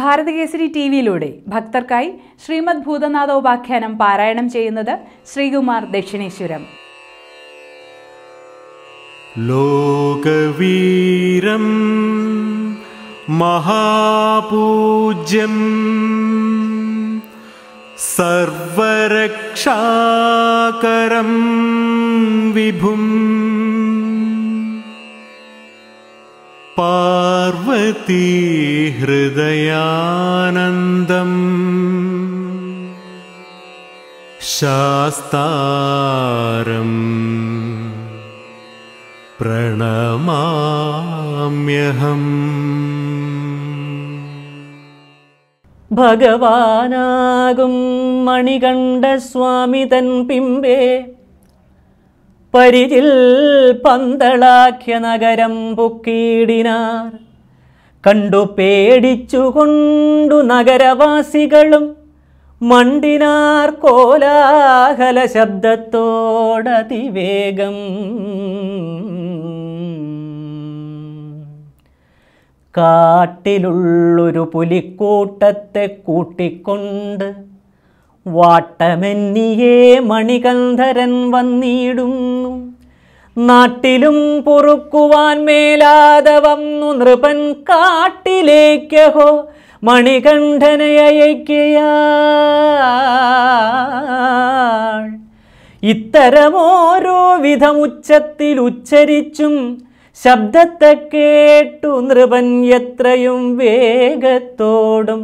ഭാരതകേസരി T വിയിലൂടെ ഭക്തർക്കായി Shrimad ഭൂതനാഥോപാഖ്യാനം പാരായണം ചെയ്യുന്നത് ശ്രീകുമാർ ദക്ഷിണേശ്വരം ലോകവീരം മഹാപൂജ്യം സർവരക്ഷാകരം വിഭും പാർവതി ഹൃദയാനന്ദം ശാസ്താരം പ്രണമാമ്യഹം ഭഗവാനാകും മണികണ്ഠ സ്വാമി തൻ പിമ്പേ പരിചിൽ പന്തളാഖ്യ നഗരം പൊക്കിയിടിനാർ കണ്ടു പേടിച്ചുകൊണ്ടു നഗരവാസികളും മണ്ടിനാർ കോലാഹല ശബ്ദത്തോടതിവേഗം കാട്ടിലുള്ളൊരു പുലിക്കൂട്ടത്തെ കൂട്ടിക്കൊണ്ട് വാട്ടമെന്നിയെ മണികന്ധരൻ വന്നിടുന്നു നാട്ടിലും പൊറുക്കുവാൻ മേലാതെ വന്നു നൃപൻ കാട്ടിലേക്കഹോ മണികണ്ഠനയയ്ക്കയാൾ ഇത്തരമോരോ വിധമുച്ചത്തിൽ ഉച്ചരിച്ചും ശബ്ദത്തെ കേട്ടു നൃപൻ എത്രയും വേഗത്തോടും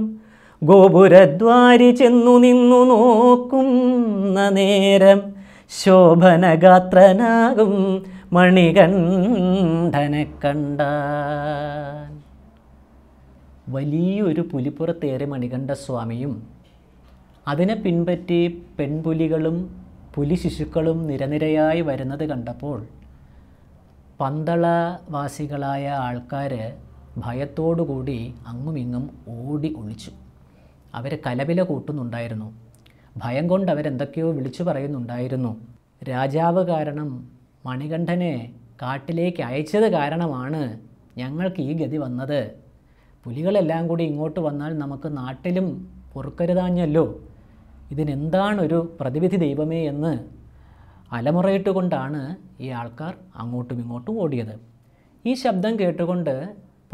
ഗോപുരദ്വാരി ചെന്നു നിന്നു നോക്കുന്ന നേരം ശോഭനഗാത്രനാകും മണികണ്ഠനെ കണ്ട വലിയൊരു മണികണ്ഠ മണികണ്ഠസ്വാമിയും അതിനെ പിൻപറ്റി പെൺപുലികളും പുലി ശിശുക്കളും നിരനിരയായി വരുന്നത് കണ്ടപ്പോൾ പന്തളവാസികളായ ആൾക്കാർ ഭയത്തോടുകൂടി അങ്ങുമിങ്ങും ഓടി ഒളിച്ചു അവരെ കലവില കൂട്ടുന്നുണ്ടായിരുന്നു ഭയം കൊണ്ട് അവരെന്തൊക്കെയോ വിളിച്ചു പറയുന്നുണ്ടായിരുന്നു രാജാവ് കാരണം മണികണ്ഠനെ കാട്ടിലേക്ക് അയച്ചത് കാരണമാണ് ഞങ്ങൾക്ക് ഈ ഗതി വന്നത് പുലികളെല്ലാം കൂടി ഇങ്ങോട്ട് വന്നാൽ നമുക്ക് നാട്ടിലും പൊറുക്കരുതാഞ്ഞല്ലോ ഇതിനെന്താണൊരു പ്രതിവിധി ദൈവമേ എന്ന് അലമുറയിട്ടുകൊണ്ടാണ് ഈ ആൾക്കാർ അങ്ങോട്ടും ഇങ്ങോട്ടും ഓടിയത് ഈ ശബ്ദം കേട്ടുകൊണ്ട്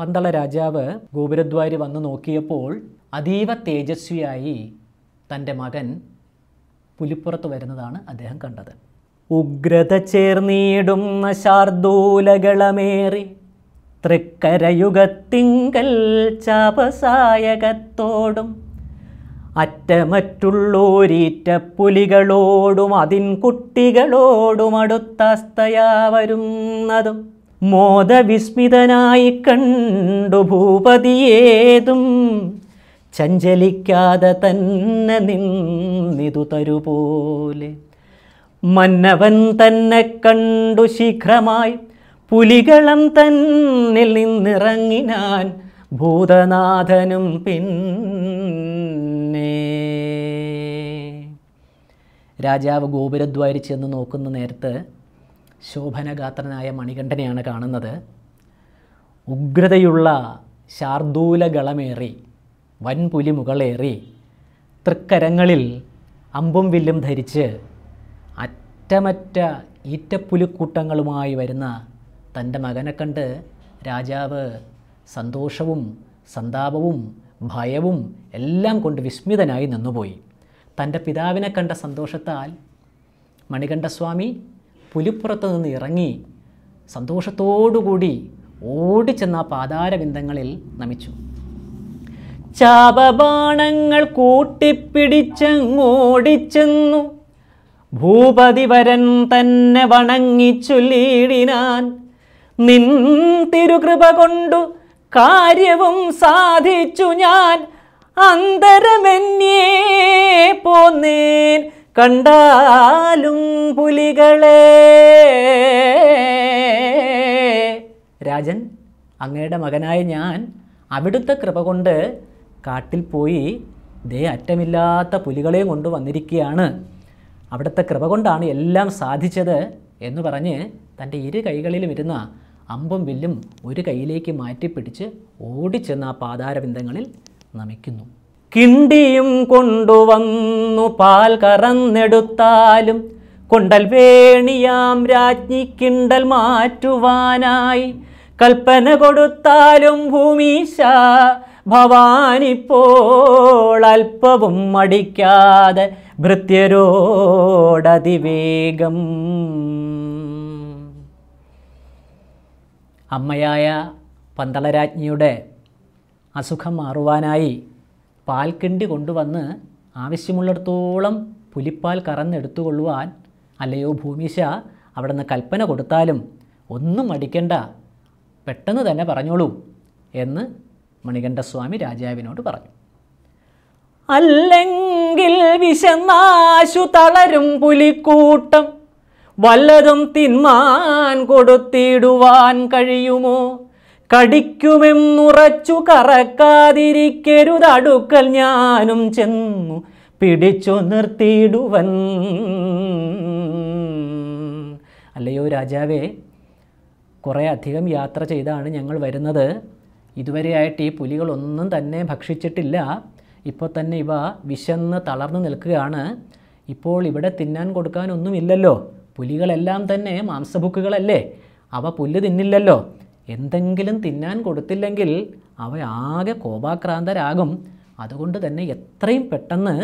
പന്തള രാജാവ് ഗോപുരദ്വാരി വന്ന് നോക്കിയപ്പോൾ അതീവ തേജസ്വിയായി തൻ്റെ മകൻ പുലിപ്പുറത്ത് വരുന്നതാണ് അദ്ദേഹം കണ്ടത് ഉഗ്രത ചേർന്നിടുന്ന ശാർദൂലകളമേറി തൃക്കരയുഗത്തിങ്കൽ ചാപസായകത്തോടും അറ്റമറ്റുള്ളോരീറ്റ പുലികളോടും അതിൻ കുട്ടികളോടും അടുത്തസ്തയാ വരുന്നതും മോദവിസ്മിതനായി കണ്ടു ഭൂപതിയേതും ചഞ്ചലിക്കാതെ തന്നെ നിന്നിതു തരുപോലെ മന്നവൻ തന്നെ കണ്ടു ശീഘ്രമായി പുലികളം തന്നിൽ നിന്നിറങ്ങിനാൻ ഭൂതനാഥനും പിന്നെ രാജാവ് ഗോപുരദ്വാരി ചെന്ന് നോക്കുന്ന നേരത്ത് ശോഭനഗാത്രനായ മണികണ്ഠനെയാണ് കാണുന്നത് ഉഗ്രതയുള്ള ഗളമേറി വൻപുലി മുകളേറി തൃക്കരങ്ങളിൽ അമ്പും വില്ലും ധരിച്ച് അറ്റമറ്റ ഈറ്റപ്പുലിക്കൂട്ടങ്ങളുമായി വരുന്ന തൻ്റെ മകനെ കണ്ട് രാജാവ് സന്തോഷവും സന്താപവും ഭയവും എല്ലാം കൊണ്ട് വിസ്മിതനായി നിന്നുപോയി തൻ്റെ പിതാവിനെ കണ്ട സന്തോഷത്താൽ മണികണ്ഠസ്വാമി പുലിപ്പുറത്ത് നിന്ന് ഇറങ്ങി സന്തോഷത്തോടുകൂടി ഓടിച്ചെന്ന ആ പാതാരബിന്ദങ്ങളിൽ നമിച്ചു ചാപബാണങ്ങൾ കൂട്ടിപ്പിടിച്ചങ്ങോടിച്ചെന്നു വരൻ തന്നെ വണങ്ങി നിൻ തിരുകൃപ കൊണ്ടു കാര്യവും സാധിച്ചു ഞാൻ അന്തരമെന്നേ പോന്നേൻ കണ്ടാലും പുലികളെ രാജൻ അങ്ങയുടെ മകനായ ഞാൻ അവിടുത്തെ കൃപ കൊണ്ട് കാട്ടിൽ പോയി ദേ അറ്റമില്ലാത്ത പുലികളെയും കൊണ്ട് വന്നിരിക്കുകയാണ് അവിടുത്തെ കൃപ കൊണ്ടാണ് എല്ലാം സാധിച്ചത് എന്ന് പറഞ്ഞ് തൻ്റെ ഇരു കൈകളിലും ഇരുന്ന അമ്പും വില്ലും ഒരു കൈയിലേക്ക് മാറ്റിപ്പിടിച്ച് ഓടിച്ചെന്ന് ആ പാതാരബിന്ദങ്ങളിൽ നമിക്കുന്നു കിണ്ടിയും കൊണ്ടുവന്നു പാൽ കറന്നെടുത്താലും കൊണ്ടൽ വേണിയാം രാജ്ഞി കിണ്ടൽ മാറ്റുവാനായി കൽപ്പന കൊടുത്താലും ഭൂമീശ ഭവാനിപ്പോൾ അല്പവും മടിക്കാതെ ഭൃത്യരോടതിവേഗം അമ്മയായ പന്തളരാജ്ഞിയുടെ അസുഖം മാറുവാനായി പാൽക്കിണ്ടി കൊണ്ടുവന്ന് ആവശ്യമുള്ളിടത്തോളം പുലിപ്പാൽ കറന്നെടുത്തുകൊള്ളുവാൻ അല്ലയോ ഭൂമിശ അവിടെ നിന്ന് കൽപ്പന കൊടുത്താലും ഒന്നും മടിക്കണ്ട പെട്ടെന്ന് തന്നെ പറഞ്ഞോളൂ എന്ന് മണികണ്ഠസ്വാമി രാജാവിനോട് പറഞ്ഞു അല്ലെങ്കിൽ വിശന്നാശു തളരും പുലിക്കൂട്ടം വല്ലതും തിന്മാൻ കൊടുത്തിടുവാൻ കഴിയുമോ കടിക്കുമെന്നുറച്ചു കറക്കാതിരിക്കരുതടുക്കൽ ഞാനും ചെന്നു പിടിച്ചു നിർത്തിയിടുവൻ അല്ലയോ രാജാവേ കുറേ അധികം യാത്ര ചെയ്താണ് ഞങ്ങൾ വരുന്നത് ഇതുവരെയായിട്ട് ഈ പുലികളൊന്നും തന്നെ ഭക്ഷിച്ചിട്ടില്ല ഇപ്പോൾ തന്നെ ഇവ വിശന്ന് തളർന്നു നിൽക്കുകയാണ് ഇപ്പോൾ ഇവിടെ തിന്നാൻ കൊടുക്കാനൊന്നുമില്ലല്ലോ പുലികളെല്ലാം തന്നെ മാംസഭുക്കുകളല്ലേ അവ പുല്ല് തിന്നില്ലല്ലോ എന്തെങ്കിലും തിന്നാൻ കൊടുത്തില്ലെങ്കിൽ അവ ആകെ കോപാക്രാന്തരാകും അതുകൊണ്ട് തന്നെ എത്രയും പെട്ടെന്ന്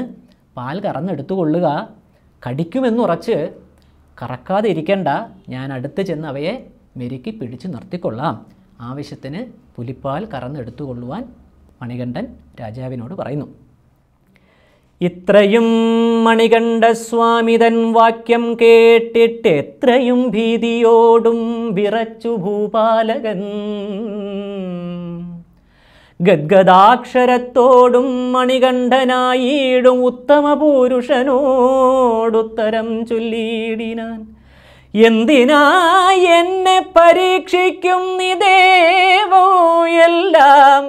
പാൽ കറന്നെടുത്തു കൊള്ളുക കടിക്കുമെന്നുറച്ച് കറക്കാതെ ഇരിക്കേണ്ട ഞാൻ അടുത്ത് ചെന്ന് അവയെ മെരുക്കി പിടിച്ചു നിർത്തിക്കൊള്ളാം ആവശ്യത്തിന് പുലിപ്പാൽ കറന്നെടുത്തുകൊള്ളുവാൻ മണികണ്ഠൻ രാജാവിനോട് പറയുന്നു ഇത്രയും മണികണ്ഠസ്വാമി തൻ വാക്യം കേട്ടിട്ട് എത്രയും ഭീതിയോടും വിറച്ചു ഭൂപാലകൻ ഗദ്ഗദാക്ഷരത്തോടും മണികണ്ഠനായിടും ഉത്തമ പുരുഷനോടുത്തരം ചൊല്ലിയിടിനാൻ എന്തിനാ എന്നെ പരീക്ഷിക്കും നിദേവോ എല്ലാം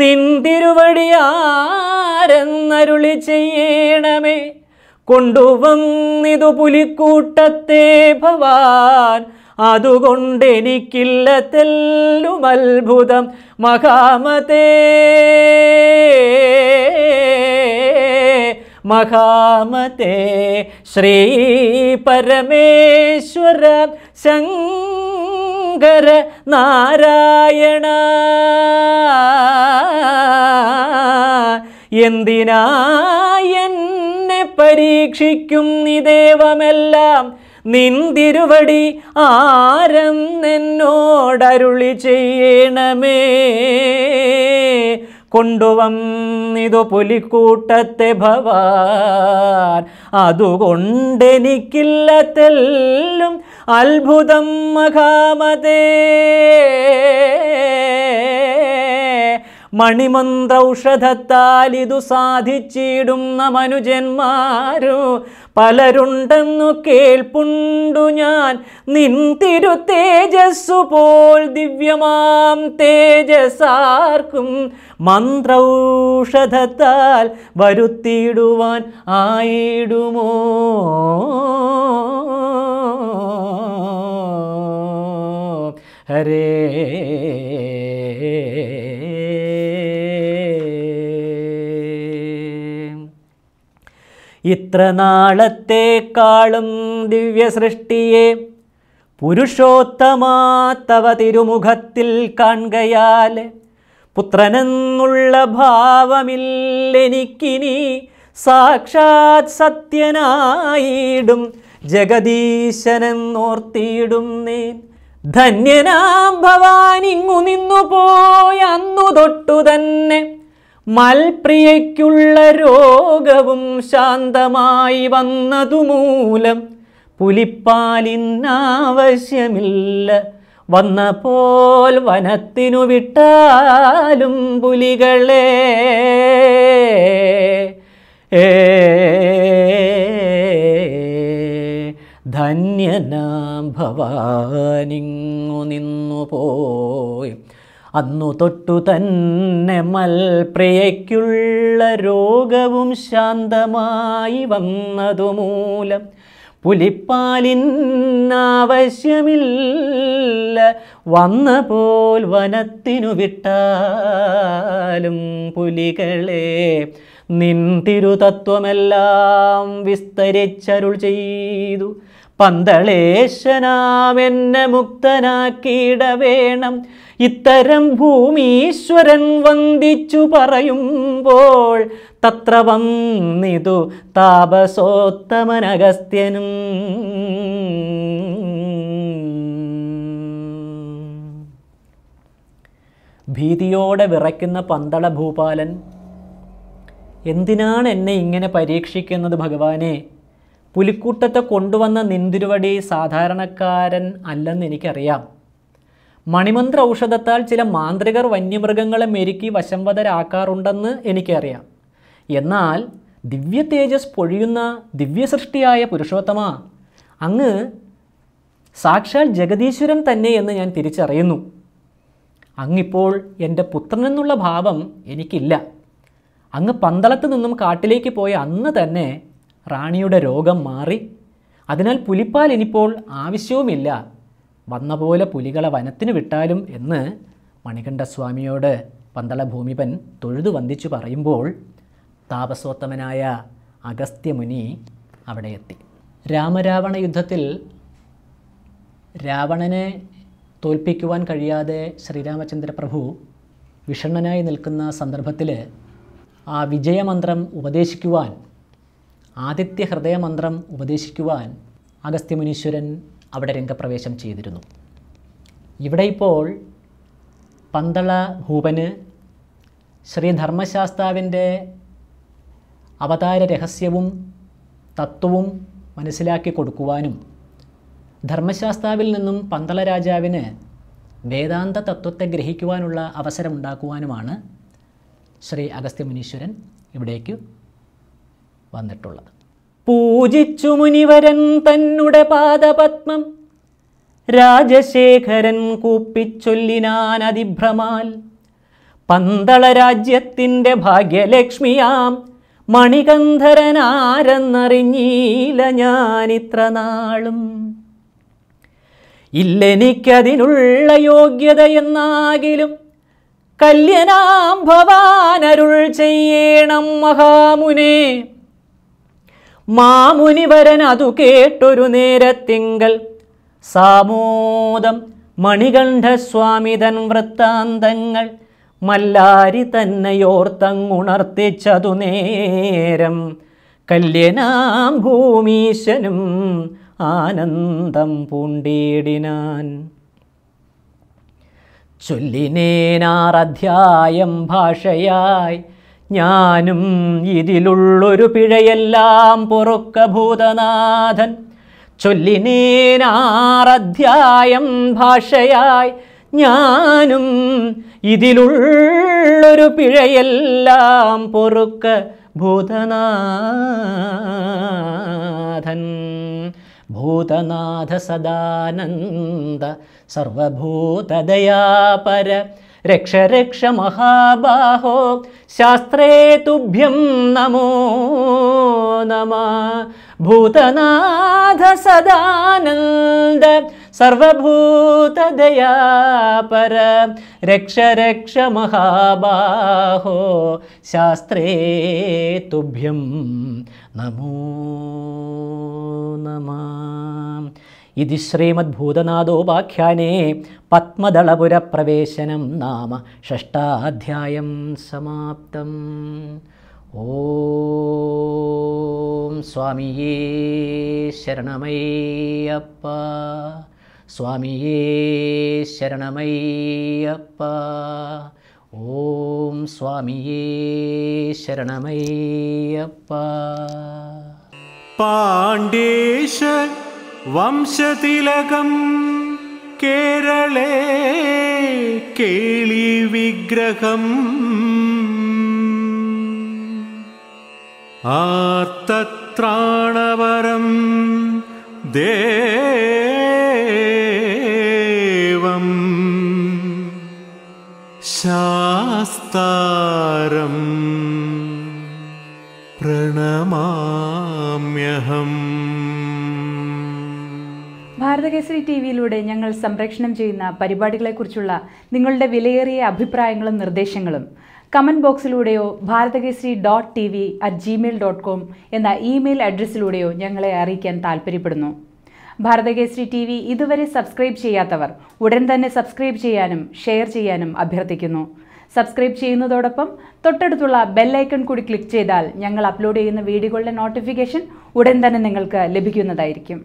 നിന്തിരുവടിയാരെന്നരുളി ചെയ്യണമേ കൊണ്ടുവന്നിതു പുലിക്കൂട്ടത്തെ ഭവാൻ അതുകൊണ്ടെനിക്കില്ല തെല്ലുമത്ഭുതം മഹാമതേ മഹാമതേ ശ്രീ പരമേശ്വര ശങ്ക ശങ്കര നാരായണ എന്തിനാ എന്നെ പരീക്ഷിക്കും നിദേവമെല്ലാം നിന്തിരുവടി ആരം എന്നോടരുളി ചെയ്യണമേ കൊണ്ടുവന്നിതു പുലിക്കൂട്ടത്തെ ഭവാൻ അതുകൊണ്ടെനിക്കില്ല തെല്ലും അത്ഭുതം മഹാമതേ മണിമന്ത്രൌഷധത്താലിതു സാധിച്ചിടുന്ന മനുജന്മാരു പലരുണ്ടെന്നു കേൾപ്പുണ്ടു ഞാൻ നിൻ തിരു തേജസ്സു പോൽ ദിവ്യമാം തേജസ്സാർക്കും മന്ത്രൌഷധത്താൽ വരുത്തിയിടുവാൻ ആയിടുമോ ഹരേ ഇത്ര നാളത്തേക്കാളും ദിവ്യസൃഷ്ടിയെ പുരുഷോത്തമാത്തവ തിരുമുഖത്തിൽ കാണുകയാൽ പുത്രനെന്നുള്ള ഭാവമില്ലെനിക്കിനി സാക്ഷാത് സത്യനായിടും ജഗദീശനെന്നോർത്തിയിടും നീ ധന്യനാം ഭവാനിങ്ങു നിന്നു പോയ മൽപ്രിയയ്ക്കുള്ള രോഗവും ശാന്തമായി വന്നതുമൂലം പുലിപ്പാലിന്നാവശ്യമില്ല വന്ന പോൽ വനത്തിനു വിട്ടാലും പുലികളെ ധന്യനാം ഭവാനിങ്ങു നിന്നു പോയി അന്നു തൊട്ടു തന്നെ മൽപ്രിയയ്ക്കുള്ള രോഗവും ശാന്തമായി വന്നതുമൂലം പുലിപ്പാലിന്നാവശ്യമില്ല വന്ന പോൽ വനത്തിനു വിട്ടാലും പുലികളെ നിൻ തിരുതത്വമെല്ലാം വിസ്തരിച്ചരുൾ ചെയ്തു പന്തളേശനാമെന്നെ മുക്തനാക്കിയിടവേണം ഇത്തരം ഭൂമീശ്വരൻ വന്ദിച്ചു പറയുമ്പോൾ തത്ര വന്നിതു താപസോത്തമനഗസ്ത്യനും ഭീതിയോടെ വിറയ്ക്കുന്ന പന്തള ഭൂപാലൻ എന്തിനാണ് എന്നെ ഇങ്ങനെ പരീക്ഷിക്കുന്നത് ഭഗവാനെ പുലിക്കൂട്ടത്തെ കൊണ്ടുവന്ന നിന്തിരുവടി സാധാരണക്കാരൻ അല്ലെന്ന് എനിക്കറിയാം മണിമന്ത്ര ഔഷധത്താൽ ചില മാന്ത്രികർ വന്യമൃഗങ്ങളെ മെരുക്കി വശംവതരാക്കാറുണ്ടെന്ന് എനിക്കറിയാം എന്നാൽ ദിവ്യ തേജസ് പൊഴിയുന്ന ദിവ്യസൃഷ്ടിയായ പുരുഷോത്തമ അങ്ങ് സാക്ഷാൽ ജഗദീശ്വരൻ തന്നെ എന്ന് ഞാൻ തിരിച്ചറിയുന്നു അങ്ങിപ്പോൾ എൻ്റെ പുത്രനെന്നുള്ള ഭാവം എനിക്കില്ല അങ്ങ് പന്തളത്ത് നിന്നും കാട്ടിലേക്ക് പോയ അന്ന് തന്നെ റാണിയുടെ രോഗം മാറി അതിനാൽ പുലിപ്പാൽ ഇനിപ്പോൾ ആവശ്യവുമില്ല വന്ന പോലെ പുലികളെ വനത്തിന് വിട്ടാലും എന്ന് മണികണ്ഠസ്വാമിയോട് പന്തള ഭൂമിപൻ തൊഴുതു വന്ദിച്ചു പറയുമ്പോൾ താപസോത്തമനായ അഗസ്ത്യമുനി അവിടെ എത്തി രാമരാവണ യുദ്ധത്തിൽ രാവണനെ തോൽപ്പിക്കുവാൻ കഴിയാതെ ശ്രീരാമചന്ദ്രപ്രഭു വിഷണ്ണനായി നിൽക്കുന്ന സന്ദർഭത്തിൽ ആ വിജയമന്ത്രം ഉപദേശിക്കുവാൻ ആദിത്യ ഹൃദയമന്ത്രം ഉപദേശിക്കുവാൻ അഗസ്ത്യമുനീശ്വരൻ അവിടെ രംഗപ്രവേശം ചെയ്തിരുന്നു ഇവിടെ ഇപ്പോൾ പന്തള ഭൂപന് ശ്രീ അവതാര രഹസ്യവും തത്വവും മനസ്സിലാക്കി കൊടുക്കുവാനും ധർമ്മശാസ്താവിൽ നിന്നും പന്തള രാജാവിന് വേദാന്ത തത്വത്തെ ഗ്രഹിക്കുവാനുള്ള അവസരമുണ്ടാക്കുവാനുമാണ് ശ്രീ അഗസ്ത്യമുനീശ്വരൻ ഇവിടേക്ക് വന്നിട്ടുള്ളത് പൂജിച്ചു മുനിവരൻ തന്നുടെ പാദപത്മം രാജശേഖരൻ കൂപ്പിച്ചൊല്ലിനാൻ അതിഭ്രമാൽ പന്തള രാജ്യത്തിൻ്റെ ഭാഗ്യലക്ഷ്മിയാം മണികന്ധരനാരെന്നറിഞ്ഞീല ഞാനിത്ര നാളും ഇല്ലെനിക്കതിനുള്ള യോഗ്യതയെന്നാകിലും കല്യനാം ഭവാനരുൾ ചെയ്യണം മഹാമുനേ മാമുനിവരൻ അതു കേട്ടൊരു നേരത്തിങ്കൽ സാമോദം മണികണ്ഠസ്വാമി തൻ വൃത്താന്തങ്ങൾ മല്ലാരി തന്നെയോർത്തങ്ങുണർത്തിച്ചതു നേരം കല്യനാം ഭൂമീശനും ആനന്ദം പൂണ്ടീടിനാൻ ചൊല്ലിനേനാറധ്യായം ഭാഷയായി ഞാനും ഇതിലുള്ളൊരു പിഴയെല്ലാം പൊറുക്ക ഭൂതനാഥൻ ചൊല്ലിനേനാറധ്യായം ഭാഷയായി ഞാനും ഇതിലുള്ളൊരു പിഴയെല്ലാം പൊറുക്ക ഭൂതനാഥൻ ഭൂതനാഥ സദാനന്ദ സർവഭൂതദയാപര രക്ഷ രക്ഷ മഹാബാഹോ ശാസ്ത്രേ തുഭ്യം നമോ നമ ഭൂതനാഥ സദാനന്ദ സർവഭൂതദയാപര രക്ഷ രക്ഷ മഹാബാഹോ ശാസ്ത്രേ തുഭ്യം നമോ നമ ഇതി ശ്രീമദ്ഭൂതനാഥോപാഖ്യാനേ പത്മദളപുരപ്രവേശനം നാമ ഷഷ്ടാധ്യായം സമാപ്തം ഓം സ്വാമിയേ ശരണമയ്യപ്പ സ്വാമിയേ ശരണമയ്യപ്പ ഓം സ്വാമിയേ ശരണമയ്യപ്പ പാണ്ഡേശ വംശതിലകം കേരളേ കേളി വിഗ്രഹം ആർത്തത്രാണവരം ദേവം ശാസ്താരം പ്രണമാമ്യഹം ഭാരതകേസരി ടി വിയിലൂടെ ഞങ്ങൾ സംപ്രേഷണം ചെയ്യുന്ന പരിപാടികളെക്കുറിച്ചുള്ള നിങ്ങളുടെ വിലയേറിയ അഭിപ്രായങ്ങളും നിർദ്ദേശങ്ങളും കമൻറ്റ് ബോക്സിലൂടെയോ Bharathakesari dot T V at Gmail dot com എന്ന ഇമെയിൽ അഡ്രസ്സിലൂടെയോ ഞങ്ങളെ അറിയിക്കാൻ താൽപ്പര്യപ്പെടുന്നു ഭാരതകേസരി ടി വി ഇതുവരെ സബ്സ്ക്രൈബ് ചെയ്യാത്തവർ ഉടൻ തന്നെ സബ്സ്ക്രൈബ് ചെയ്യാനും ഷെയർ ചെയ്യാനും അഭ്യർത്ഥിക്കുന്നു സബ്സ്ക്രൈബ് ചെയ്യുന്നതോടൊപ്പം തൊട്ടടുത്തുള്ള ബെല്ലൈക്കൺ കൂടി ക്ലിക്ക് ചെയ്താൽ ഞങ്ങൾ അപ്ലോഡ് ചെയ്യുന്ന വീഡിയോകളുടെ നോട്ടിഫിക്കേഷൻ ഉടൻ തന്നെ നിങ്ങൾക്ക് ലഭിക്കുന്നതായിരിക്കും